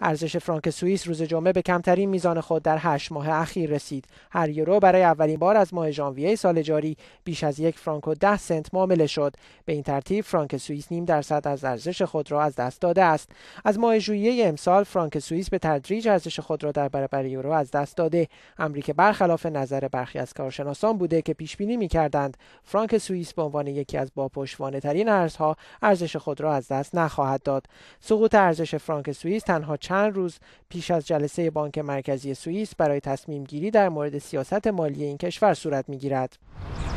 ارزش فرانک سوئیس روز جمعه به کمترین میزان خود در هشت ماه اخیر رسید. هر یورو برای اولین بار از ماه ژانویه سال جاری بیش از یک فرانک و ده سنت معامله شد. به این ترتیب فرانک سوئیس نیم درصد از ارزش خود را از دست داده است. از ماه ژوئیه امسال فرانک سوئیس به تدریج ارزش خود را در برابر یورو از دست داده. امری برخلاف نظر برخی از کارشناسان بوده که پیش بینی می‌کردند فرانک سوئیس به عنوان یکی از باپشتوانه ترین ارزها ارزش خود را از دست نخواهد داد. سقوط ارزش فرانک سوئیس تنها چند روز پیش از جلسه بانک مرکزی سوئیس برای تصمیم گیری در مورد سیاست مالی این کشور صورت می گیرد.